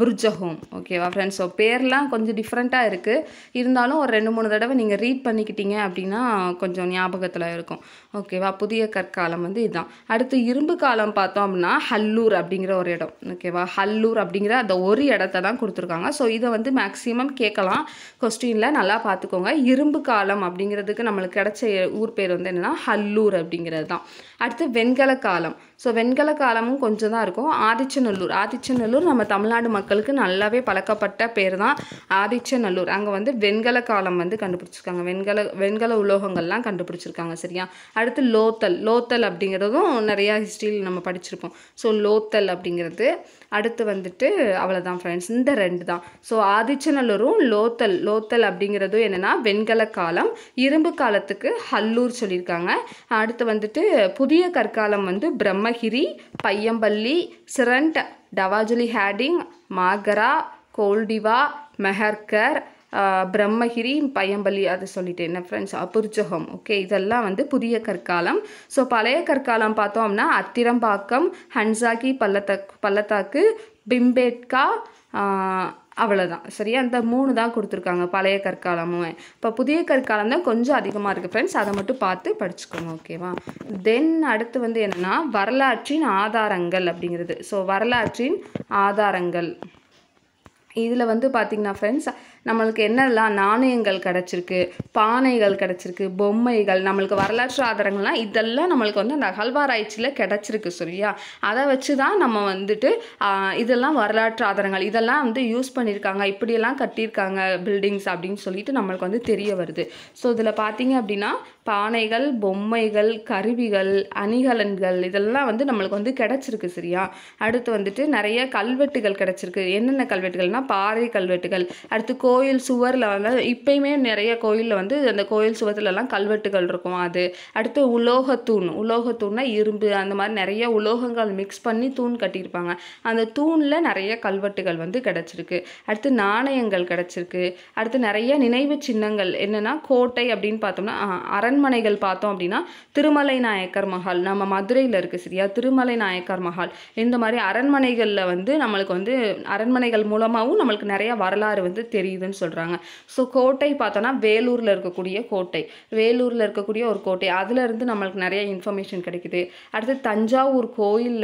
புர்ஜஹோம் ஓகேவா ஃப்ரெண்ட்ஸ் ஸோ பேர்லாம் கொஞ்சம் டிஃப்ரெண்ட்டாக இருக்குது இருந்தாலும் ஒரு ரெண்டு மூணு தடவை நீங்கள் ரீட் பண்ணிக்கிட்டீங்க அப்படின்னா கொஞ்சம் ஞாபகத்தில் இருக்கும் ஓகேவா புதிய கற்காலம் வந்து இதுதான் அடுத்து இரும்பு காலம் பார்த்தோம் அப்படின்னா ஹல்லூர் அப்படிங்கிற ஒரு இடம் ஓகேவா ஹல்லூர் அப்படிங்கிற அந்த ஒரு இடத்த தான் கொடுத்துருக்காங்க ஸோ இதை வந்து மேக்ஸிமம் கேட்கலாம் கொஸ்டினில் நல்லா பார்த்துக்கோங்க இரும்பு காலம் அப்படிங்கிறதுக்கு நம்மளுக்கு கிடைச்ச ஊர் பேர் வந்து என்னென்னா ஹல்லூர் அப்படிங்கிறது தான் அடுத்து வெண்கல காலம் ஸோ வெண்கல காலமும் கொஞ்சம் தான் இருக்கும் ஆதிச்சநல்லூர் ஆதிச்சநல்லூர் நம்ம தமிழ்நாடு மக்களுக்கு நல்லாவே பழக்கப்பட்ட பேர் தான் ஆதிச்சநல்லூர் அங்கே வந்து வெண்கல காலம் வந்து கண்டுபிடிச்சிருக்காங்க வெண்கல வெண்கல உலோகங்கள்லாம் கண்டுபிடிச்சிருக்காங்க சரியா அடுத்து லோத்தல் லோத்தல் அப்படிங்கிறதும் நிறையா ஹிஸ்ட்ரியில் நம்ம படிச்சிருப்போம் ஸோ லோத்தல் அப்படிங்கிறது அடுத்து வந்துட்டு அவ்வளோதான் ஃப்ரெண்ட்ஸ் இந்த ரெண்டு தான் ஸோ ஆதிச்சநல்லூரும் லோத்தல் லோத்தல் அப்படிங்கிறதும் என்னென்னா வெண்கல காலம் இரும்பு காலத்துக்கு ஹல்லூர் சொல்லியிருக்காங்க அடுத்து வந்துட்டு புது புதிய கற்காலம் வந்து பிரம்மகிரி பையம்பள்ளி சிரண்ட் டவாஜலி ஹேடிங் மாகரா கோல்டிவா மெஹர்கர் பிரம்மகிரி பையம்பள்ளி அது சொல்லிட்டேன் என்ன ஃப்ரெண்ட்ஸ் அபுர்ஜகம் ஓகே இதெல்லாம் வந்து புதிய கற்காலம் ஸோ பழைய கற்காலம் பார்த்தோம்னா அத்திரம்பாக்கம் ஹன்சாகி பள்ளத்தாக்கு பள்ளத்தாக்கு பிம்பேட்கா அவ்வளோதான் சரியா அந்த மூணு தான் கொடுத்துருக்காங்க பழைய கற்காலமும் இப்போ புதிய கற்காலம் தான் கொஞ்சம் அதிகமாக இருக்குது ஃப்ரெண்ட்ஸ் அதை மட்டும் பார்த்து படிச்சுக்கோங்க ஓகேவா தென் அடுத்து வந்து என்னென்னா வரலாற்றின் ஆதாரங்கள் அப்படிங்கிறது ஸோ வரலாற்றின் ஆதாரங்கள் இதில் வந்து பார்த்திங்கன்னா ஃப்ரெண்ட்ஸ் நம்மளுக்கு என்னெல்லாம் நாணயங்கள் கிடச்சிருக்கு பானைகள் கிடச்சிருக்கு பொம்மைகள் நம்மளுக்கு வரலாற்று ஆதாரங்கள்லாம் இதெல்லாம் நம்மளுக்கு வந்து அந்த அகழ்வாராய்ச்சியில் கிடச்சிருக்கு சரியா அதை வச்சு தான் நம்ம வந்துட்டு இதெல்லாம் வரலாற்று ஆதாரங்கள் இதெல்லாம் வந்து யூஸ் பண்ணியிருக்காங்க இப்படியெல்லாம் கட்டியிருக்காங்க பில்டிங்ஸ் அப்படின்னு சொல்லிட்டு நம்மளுக்கு வந்து தெரிய வருது ஸோ இதில் பார்த்தீங்க அப்படின்னா பானைகள் பொம்மைகள் கருவிகள் அணிகலன்கள் இதெல்லாம் வந்து நம்மளுக்கு வந்து கிடச்சிருக்கு சரியா அடுத்து வந்துட்டு நிறைய கல்வெட்டுகள் கிடச்சிருக்கு என்னென்ன கல்வெட்டுகள்னால் பாறை கல்வெட்டுகள் அடுத்து கோ கோயில் சுவரில் வந்து இப்போயுமே நிறைய கோயிலில் வந்து அந்த கோயில் சுவத்துலலாம் கல்வெட்டுகள் இருக்கும் அது அடுத்து உலோகத்தூண் உலோகத்தூண்னா இரும்பு அந்த மாதிரி நிறைய உலோகங்கள் மிக்ஸ் பண்ணி தூண் கட்டியிருப்பாங்க அந்த தூணில் நிறைய கல்வெட்டுகள் வந்து கிடச்சிருக்கு அடுத்து நாணயங்கள் கிடச்சிருக்கு அடுத்து நிறைய நினைவு சின்னங்கள் என்னென்னா கோட்டை அப்படின்னு பார்த்தோம்னா அரண்மனைகள் பார்த்தோம் அப்படின்னா திருமலை நாயக்கர் மஹால் நம்ம மதுரையில் இருக்குது சரியா திருமலை நாயக்கர் மஹால் இந்த மாதிரி அரண்மனைகளில் வந்து நம்மளுக்கு வந்து அரண்மனைகள் மூலமாகவும் நம்மளுக்கு நிறைய வரலாறு வந்து தெரியுது இருக்குதுன்னு சொல்கிறாங்க ஸோ கோட்டை பார்த்தோன்னா வேலூரில் இருக்கக்கூடிய கோட்டை வேலூரில் இருக்கக்கூடிய ஒரு கோட்டை அதுலேருந்து நம்மளுக்கு நிறைய இன்ஃபர்மேஷன் கிடைக்குது அடுத்து தஞ்சாவூர்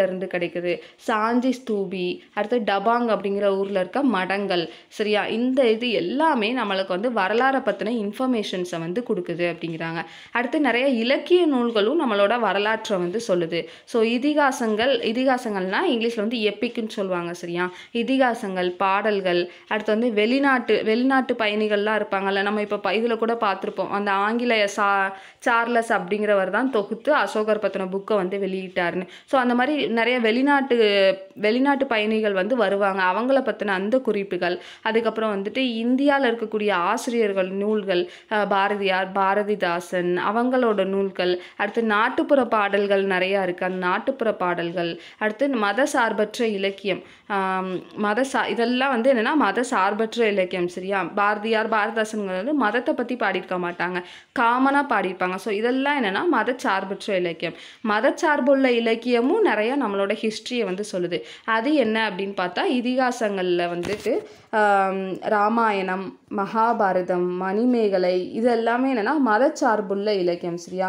இருந்து கிடைக்குது சாஞ்சி ஸ்தூபி அடுத்து டபாங் அப்படிங்கிற ஊரில் இருக்க மடங்கள் சரியா இந்த இது எல்லாமே நம்மளுக்கு வந்து வரலாறை பற்றின இன்ஃபர்மேஷன்ஸை வந்து கொடுக்குது அப்படிங்கிறாங்க அடுத்து நிறைய இலக்கிய நூல்களும் நம்மளோட வரலாற்றை வந்து சொல்லுது ஸோ இதிகாசங்கள் இதிகாசங்கள்னால் இங்கிலீஷில் வந்து எப்பிக்குன்னு சொல்லுவாங்க சரியா இதிகாசங்கள் பாடல்கள் அடுத்து வந்து வெளிநாட்டு வெளிநாட்டு பயணிகள்லாம் இருப்பாங்கல்ல நம்ம இப்போ இதில் கூட பார்த்துருப்போம் அந்த ஆங்கில சா சார்லஸ் அப்படிங்கிறவர் தான் தொகுத்து அசோகர் பத்தின புக்கை வந்து வெளியிட்டாருன்னு ஸோ அந்த மாதிரி நிறைய வெளிநாட்டு வெளிநாட்டு பயணிகள் வந்து வருவாங்க அவங்கள பற்றின அந்த குறிப்புகள் அதுக்கப்புறம் வந்துட்டு இந்தியாவில் இருக்கக்கூடிய ஆசிரியர்கள் நூல்கள் பாரதியார் பாரதிதாசன் அவங்களோட நூல்கள் அடுத்து நாட்டுப்புற பாடல்கள் நிறையா இருக்குது அந்த நாட்டுப்புற பாடல்கள் அடுத்து மத சார்பற்ற இலக்கியம் மத சா இதெல்லாம் வந்து என்னென்னா மத சார்பற்ற இலக்கியம் சரியா பாரதியார் வந்து மதத்தை பற்றி பாடியிருக்க மாட்டாங்க காமனாக பாடியிருப்பாங்க ஸோ இதெல்லாம் என்னென்னா மதச்சார்பற்ற இலக்கியம் மதச்சார்புள்ள இலக்கியமும் நிறையா நம்மளோட ஹிஸ்ட்ரியை வந்து சொல்லுது அது என்ன அப்படின்னு பார்த்தா இதிகாசங்களில் வந்துட்டு ராமாயணம் மகாபாரதம் மணிமேகலை இது எல்லாமே என்னென்னா மதச்சார்புள்ள இலக்கியம் சரியா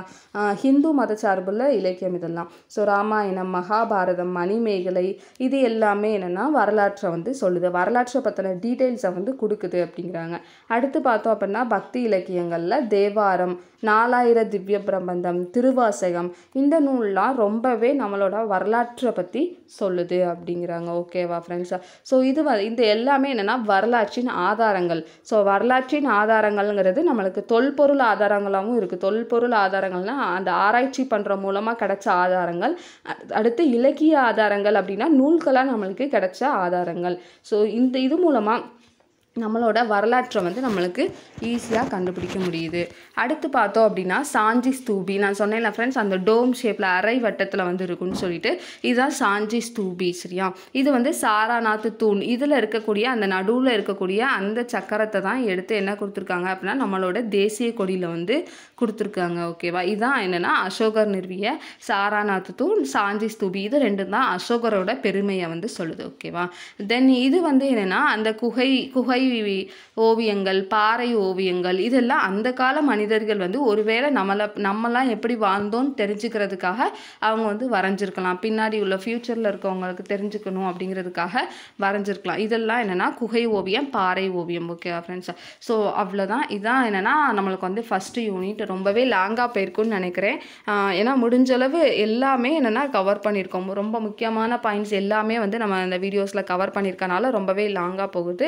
ஹிந்து மதச்சார்புள்ள இலக்கியம் இதெல்லாம் ஸோ ராமாயணம் மகாபாரதம் மணிமேகலை இது எல்லாமே என்னென்னா வரலாற்றை வந்து சொல்லுது வரலாற்றை பற்றின டீட்டெயில்ஸை வந்து கொடுக்குது அப்படிங்கிறாங்க அடுத்து பார்த்தோம் அப்படின்னா பக்தி இலக்கியங்களில் தேவாரம் நாலாயிர திவ்ய பிரபந்தம் திருவாசகம் இந்த நூல்லாம் ரொம்பவே நம்மளோட வரலாற்றை பற்றி சொல்லுது அப்படிங்கிறாங்க ஓகேவா ஃப்ரெண்ட்ஸா ஸோ இது இந்த எல்லாமே என்னென்னா வரலாற்றின் ஆதாரங்கள் ஸோ வரலாற்றின் ஆதாரங்கள்ங்கிறது நம்மளுக்கு தொல்பொருள் ஆதாரங்களாகவும் இருக்குது தொல்பொருள் ஆதாரங்கள்னால் அந்த ஆராய்ச்சி பண்ணுற மூலமாக கிடைச்ச ஆதாரங்கள் அடுத்து இலக்கிய ஆதாரங்கள் அப்படின்னா நூல்களாக நம்மளுக்கு கிடைச்ச ஆதாரங்கள் ஸோ இந்த இது மூலமாக நம்மளோட வரலாற்றை வந்து நம்மளுக்கு ஈஸியாக கண்டுபிடிக்க முடியுது அடுத்து பார்த்தோம் அப்படின்னா சாஞ்சி ஸ்தூபி நான் சொன்னேன்ல ஃப்ரெண்ட்ஸ் அந்த டோம் ஷேப்பில் அரை வட்டத்தில் வந்து இருக்குன்னு சொல்லிட்டு இதுதான் சாஞ்சி ஸ்தூபி சரியா இது வந்து சாராநாத்து தூண் இதில் இருக்கக்கூடிய அந்த நடுவில் இருக்கக்கூடிய அந்த சக்கரத்தை தான் எடுத்து என்ன கொடுத்துருக்காங்க அப்படின்னா நம்மளோட தேசிய கொடியில் வந்து கொடுத்துருக்காங்க ஓகேவா இதுதான் என்னென்னா அசோகர் நிறுவிய சாராநாத் தூண் சாஞ்சி ஸ்தூபி இது ரெண்டும் தான் அசோகரோட பெருமையை வந்து சொல்லுது ஓகேவா தென் இது வந்து என்னென்னா அந்த குகை குகை ஓவியங்கள் பாறை ஓவியங்கள் இதெல்லாம் அந்த கால மனிதர்கள் வந்து ஒருவேளை நம்மளை நம்மலாம் எப்படி வாழ்ந்தோன்னு தெரிஞ்சுக்கிறதுக்காக அவங்க வந்து வரைஞ்சிருக்கலாம் பின்னாடி உள்ள ஃப்யூச்சரில் இருக்கவங்களுக்கு தெரிஞ்சுக்கணும் அப்படிங்கிறதுக்காக வரைஞ்சிருக்கலாம் இதெல்லாம் என்னென்னா குகை ஓவியம் பாறை ஓவியம் ஓகேவா ஃப்ரெண்ட்ஸ் ஸோ அவ்வளோதான் இதான் என்னென்னா நம்மளுக்கு வந்து ஃபஸ்ட்டு யூனிட் ரொம்பவே லாங்காக போயிருக்குன்னு நினைக்கிறேன் ஏன்னா முடிஞ்சளவு எல்லாமே என்னென்னா கவர் பண்ணியிருக்கோம் ரொம்ப முக்கியமான பாயிண்ட்ஸ் எல்லாமே வந்து நம்ம அந்த வீடியோஸில் கவர் பண்ணியிருக்கனால ரொம்பவே லாங்காக போகுது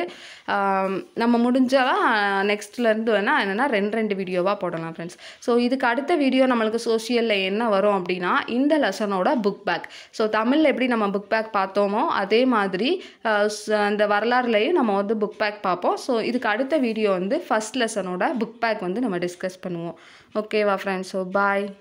நம்ம முடிஞ்சாலும் நெக்ஸ்ட்லேருந்து வேணால் என்னென்னா ரெண்டு ரெண்டு வீடியோவாக போடலாம் ஃப்ரெண்ட்ஸ் ஸோ இதுக்கு அடுத்த வீடியோ நம்மளுக்கு சோஷியலில் என்ன வரும் அப்படின்னா இந்த லெசனோட புக் பேக் ஸோ தமிழில் எப்படி நம்ம புக் பேக் பார்த்தோமோ அதே மாதிரி அந்த வரலாறுலையும் நம்ம வந்து புக் பேக் பார்ப்போம் ஸோ இதுக்கு அடுத்த வீடியோ வந்து ஃபஸ்ட் லெசனோட புக் பேக் வந்து நம்ம டிஸ்கஸ் பண்ணுவோம் okay my friends so bye